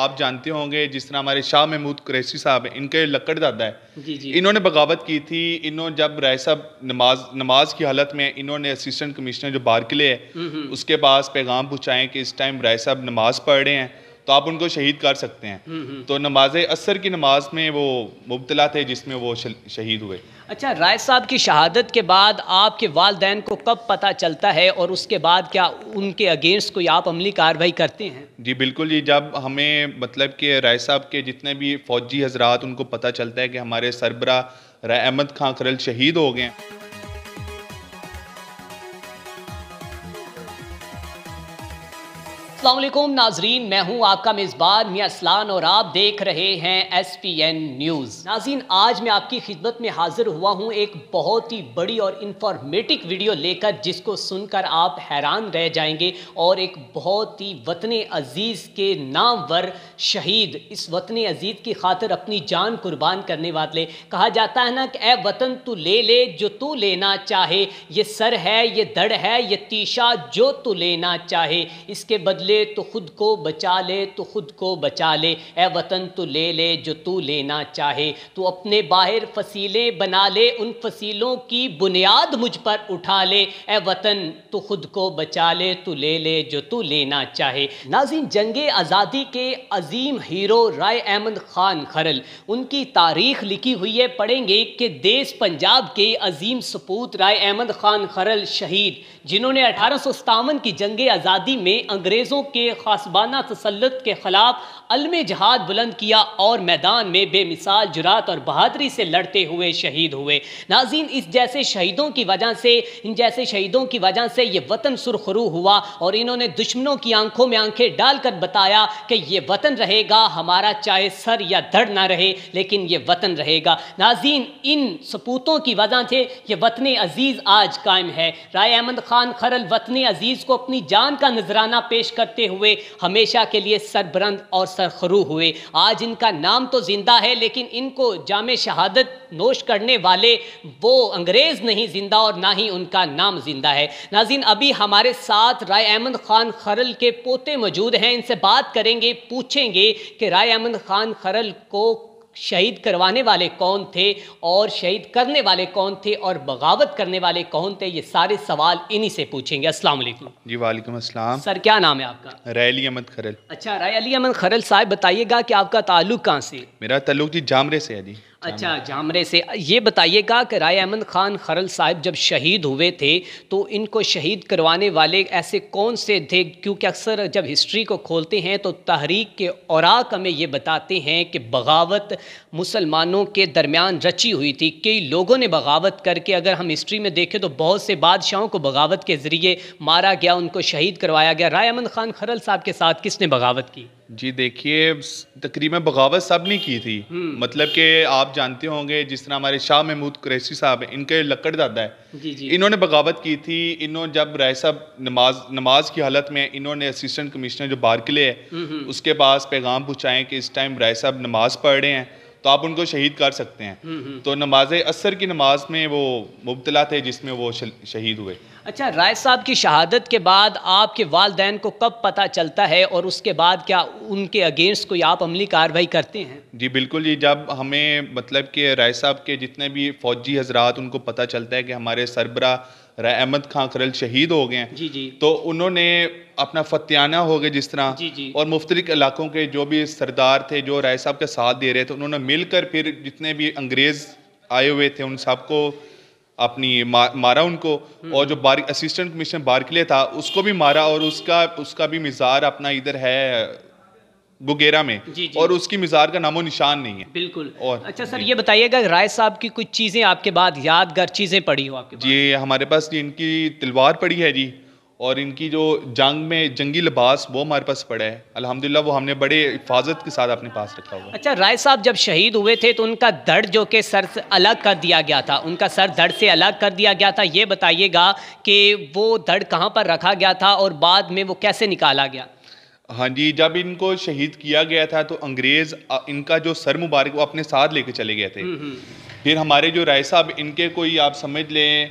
आप जानते होंगे जिस तरह हमारे शाह महमूद कुरैसी साहब हैं इनके लकड़ दादा है जी जी इन्होंने बगावत की थी इन्होंने जब राय साहब नमाज नमाज की हालत में इन्होंने असिस्टेंट कमिश्नर जो किले है हम्म, हम्म। उसके पास पैगाम पहुँचाएँ कि इस टाइम राय साहब नमाज पढ़ रहे हैं तो आप उनको शहीद कर सकते हैं हम्म, हम्म। तो नमाज असर की नमाज में वो मुबतला थे जिसमें वो शहीद हुए अच्छा राय साहब की शहादत के बाद आपके वालदेन को कब पता चलता है और उसके बाद क्या उनके अगेंस्ट कोई आप अमली कार्रवाई करते हैं जी बिल्कुल जी जब हमें मतलब कि राय साहब के जितने भी फौजी हजरात उनको पता चलता है कि हमारे सरबरा राय अहमद खां खरल शहीद हो गए हैं अल्लाम नाजरीन मैं हूं आपका मेज़बान मियाँ असलान और आप देख रहे हैं एस पी एन न्यूज़ नाजीन आज मैं आपकी खिदमत में हाज़िर हुआ हूँ एक बहुत ही बड़ी और इन्फॉर्मेटिव वीडियो लेकर जिसको सुनकर आप हैरान रह जाएंगे और एक बहुत ही वतन अज़ीज़ के नामवर शहीद इस वतन अज़ीज़ की खातर अपनी जान कुर्बान करने वाले कहा जाता है ना कि ए वतन तू ले ले जो तू लेना चाहे ये सर है ये दड़ है ये तीशा जो तू लेना चाहे इसके बदले ले तो खुद को बचा ले तो खुद को बचा ले ए वतन तो ले ले जो तू लेना चाहे तो अपने बाहर फसीलें बना ले उन फसीलों की बुनियाद मुझ पर उठा ले ए वतन तो खुद को बचा ले तो ले ले जो तू लेना चाहे नाजिन जंग आज़ादी के अजीम हीरो राय अहमद ख़ान खरल उनकी तारीख लिखी हुई है पढ़ेंगे कि देश पंजाब के अजीम सपूत राय अहमद ख़ान खरल शहीद जिन्होंने अठारह की जंग आज़ादी में अंग्रेज़ों अंग्रेज़ों के खासबाना तसलत के ख़िलाफ़ अलम जहाद बुलंद किया और मैदान में बेमिसाल जुरात और बहादरी से लड़ते हुए शहीद हुए नाजीन इस जैसे शहीदों की वजह से इन जैसे शहीदों की वजह से ये वतन सुरखरू हुआ और इन्होंने दुश्मनों की आंखों में आंखें डालकर बताया कि ये वतन रहेगा हमारा चाहे सर या धड़ ना रहे लेकिन ये वतन रहेगा नाजीन इन सपूतों की वजह से ये वतन अजीज़ आज कायम है राय अहमद खान खरल वतन अजीज़ को अपनी जान का नजराना पेश कर करते हुए हमेशा के लिए सरबरंद और सरखरू हुए आज इनका नाम तो ज़िंदा है लेकिन इनको जाम शहादत नोश करने वाले वो अंग्रेज़ नहीं ज़िंदा और ना ही उनका नाम ज़िंदा है नाजिन अभी हमारे साथ राय अहमद ख़ान खरल के पोते मौजूद हैं इनसे बात करेंगे पूछेंगे कि राय अहमद ख़ान खरल को शहीद करवाने वाले कौन थे और शहीद करने वाले कौन थे और बगावत करने वाले कौन थे ये सारे सवाल इन्हीं से पूछेंगे अस्सलाम वालेकुम जी वालेकुम अस्सलाम सर क्या नाम है आपका अली अहमद खरल अच्छा राय अली अहमद खरल साहब बताइएगा कि आपका ताल्लुक कहाँ से मेरा ताल्लुक जी जामरे से है जी अच्छा जामरे से ये बताइएगा कि राय अहमद खान खरल साहब जब शहीद हुए थे तो इनको शहीद करवाने वाले ऐसे कौन से थे क्योंकि अक्सर जब हिस्ट्री को खोलते हैं तो तहरीक के औराक हमें ये बताते हैं कि बगावत मुसलमानों के दरमियान रची हुई थी कई लोगों ने बगावत करके अगर हम हिस्ट्री में देखें तो बहुत से बादशाहों को बगावत के ज़रिए मारा गया उनको शहीद करवाया गया राय अहमद खान खरल साहब के साथ किसने बगावत की जी देखिए तकरीबन बगावत सब ने की थी हम्म। मतलब कि आप जानते होंगे जिस तरह हमारे शाह महमूद कुरैसी साहब हैं इनके लकड़ दादा है जी जी इन्होंने बगावत की थी इन्होंने जब राय साहब नमाज नमाज की हालत में इन्होंने असिस्टेंट कमिश्नर जो बारकिले है हम्म, हम्म। उसके पास पैगाम पहुँचाएँ कि इस टाइम राय साहब नमाज पढ़ रहे हैं तो आप उनको शहीद कर सकते हैं हम्म, हम्म। तो नमाज असर की नमाज में वो मुबतला थे जिसमें वो शहीद हुए अच्छा राय साहब की शहादत के बाद आपके वालदे को कब पता चलता है और उसके बाद क्या उनके अगेंस्ट कोई आप अमली कार्रवाई करते हैं जी बिल्कुल जी जब हमें मतलब कि राय साहब के जितने भी फौजी हजरात उनको पता चलता है कि हमारे सरबरा अहमद खां करल शहीद हो गए हैं जी जी तो उन्होंने अपना फतियाना हो गए जिस तरह जी जी और मुफ्तलिक इलाकों के जो भी सरदार थे जो राय साहब का साथ दे रहे थे उन्होंने मिलकर फिर जितने भी अंग्रेज़ आए हुए थे उन सबको अपनी मा, मारा उनको हम्म। और जो बार असिस्टेंट कमिश्नर लिए था उसको भी मारा और उसका उसका भी मिजाज अपना इधर है गुगेरा में जी, जी। और उसकी मिजार का नामो निशान नहीं है बिल्कुल और अच्छा सर ये बताइएगा राय साहब की कुछ चीज़ें आपके बाद यादगार चीज़ें पड़ी हो आपके जी हमारे पास इनकी तलवार पड़ी है जी और इनकी जो जंग में जंगी लिबास वो हमारे पास पड़ा है अल्हम्दुलिल्लाह वो हमने बड़े हिफाजत के साथ अपने पास रखा हुआ अच्छा राय साहब जब शहीद हुए थे तो उनका दर्द जो के सर से अलग कर दिया गया था उनका सर दर्द से अलग कर दिया गया था ये बताइएगा कि वो दर्द कहाँ पर रखा गया था और बाद में वो कैसे निकाला गया हाँ जी जब इनको शहीद किया गया था तो अंग्रेज इनका जो सर मुबारक वो अपने साथ लेके चले गए थे हम्म, हम्म। फिर हमारे जो राय साहब इनके कोई आप समझ लें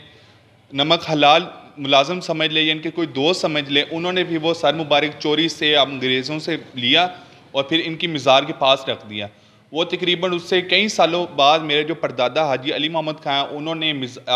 नमक हलाल मुलाजम समझ लें या इनके कोई दोस्त समझ लें उन्होंने भी वो सर मुबारक चोरी से अंग्रेज़ों से लिया और फिर इनकी मज़ार के पास रख दिया वो तकरीबन उससे कई सालों बाद मेरे जो परदादा हाजी अली मोहम्मद खां उन्होंने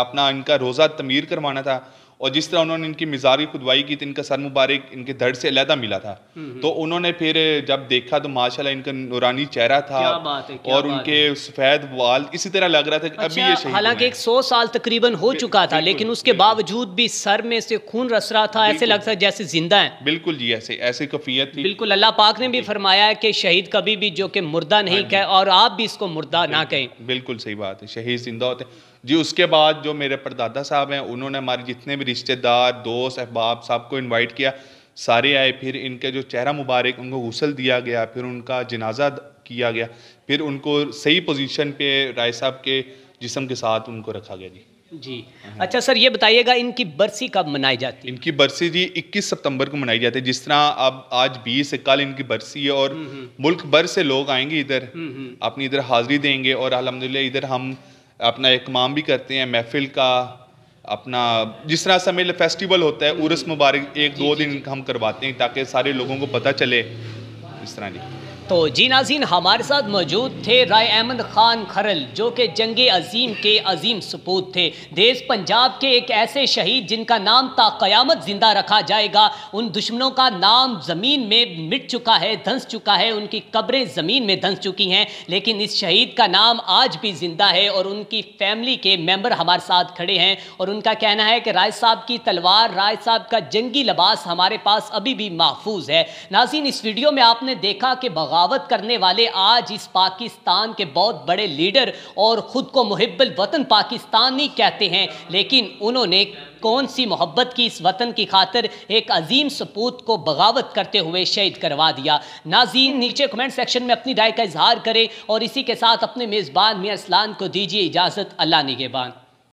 अपना इनका रोज़ा तमीर करवाना था और जिस तरह उन्होंने इनकी मिजारी खुदवाई की तो इनका सर मुबारक इनके दर्द से अलहदा मिला था हम्म, हम्म। तो उन्होंने फिर जब देखा तो माशाल्लाह इनका नूरानी चेहरा था क्या क्या बात है, और बात उनके सफ़ेद वाल इसी तरह लग रहा था कि अच्छा, अभी ये हालांकि एक सौ साल तकरीबन हो चुका था लेकिन उसके बावजूद भी सर में से खून रस रहा था ऐसे लगता है जैसे जिंदा है बिल्कुल जी ऐसे ऐसी कफियत थी बिल्कुल अल्लाह पाक ने भी फरमाया कि शहीद कभी भी जो कि मुर्दा नहीं हाँ कहे और आप भी इसको मुर्दा ना कहें बिल्कुल सही बात है शहीद जिंदा होते हैं जी उसके बाद जो मेरे परदादा साहब हैं उन्होंने हमारे जितने भी रिश्तेदार दोस्त अहबाब साहब को इन्वाइट किया सारे आए फिर इनके जो चेहरा मुबारक उनको गुसल दिया गया फिर उनका जनाजा किया गया फिर उनको सही पोजीशन पे राय साहब के जिसम के साथ उनको रखा गया जी जी अच्छा सर ये बताइएगा इनकी बरसी कब मनाई जाती है इनकी बरसी जी 21 सितंबर को मनाई जाती है जिस तरह अब आज 20 है कल इनकी बरसी है और हम्म, हम्म। मुल्क भर से लोग आएंगे इधर हम्म, अपनी इधर हाजिरी देंगे और अलहमदिल्ला इधर हम अपना एहमाम भी करते हैं महफिल का अपना जिस तरह से हमें फेस्टिवल होता है उर्स मुबारक एक दो दिन हम करवाते हैं ताकि सारे लोगों को पता चले इस तरह नहीं तो जी नाजीन हमारे साथ मौजूद थे राय अहमद ख़ान खरल जो कि जंग अजीम के अजीम सपूत थे देश पंजाब के एक ऐसे शहीद जिनका नाम ता क़यामत ज़िंदा रखा जाएगा उन दुश्मनों का नाम ज़मीन में मिट चुका है धंस चुका है उनकी कब्रें ज़मीन में धंस चुकी हैं लेकिन इस शहीद का नाम आज भी ज़िंदा है और उनकी फैमिली के मेम्बर हमारे साथ खड़े हैं और उनका कहना है कि राय साहब की तलवार राय साहब का जंगी लबास हमारे पास अभी भी महफूज है नाजीन इस वीडियो में आपने देखा कि बगा बगावत करने वाले आज इस पाकिस्तान के बहुत बड़े लीडर और ख़ुद को मुहब्बल वतन पाकिस्तानी कहते हैं लेकिन उन्होंने कौन सी मोहब्बत की इस वतन की खातर एक अजीम सपूत को बगावत करते हुए शहीद करवा दिया नाजीन नीचे कमेंट सेक्शन में अपनी राय का इजहार करें और इसी के साथ अपने मेज़बान मियाँ असलान को दीजिए इजाज़त अल्लाह निगेबान